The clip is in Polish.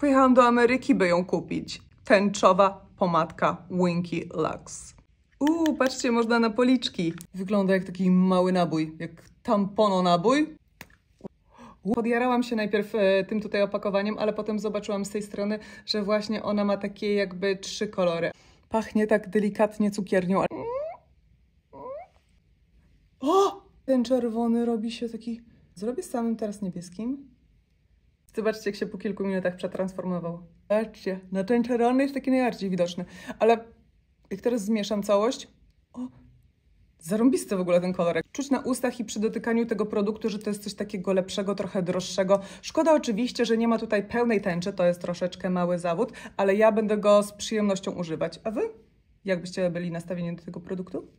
Pojechałam do Ameryki, by ją kupić. Tęczowa pomadka Winky Lux. Uuu, patrzcie, można na policzki. Wygląda jak taki mały nabój, jak tampono nabój. Podjarałam się najpierw e, tym tutaj opakowaniem, ale potem zobaczyłam z tej strony, że właśnie ona ma takie jakby trzy kolory. Pachnie tak delikatnie cukiernią. O! Ten czerwony robi się taki... Zrobię samym teraz niebieskim. Zobaczcie, jak się po kilku minutach przetransformował. Zobaczcie, na ten czerwony jest taki najbardziej widoczny. Ale jak teraz zmieszam całość... O, zarąbisty w ogóle ten kolorek. Czuć na ustach i przy dotykaniu tego produktu, że to jest coś takiego lepszego, trochę droższego. Szkoda oczywiście, że nie ma tutaj pełnej tęczy, to jest troszeczkę mały zawód, ale ja będę go z przyjemnością używać. A Wy? Jak byście byli nastawieni do tego produktu?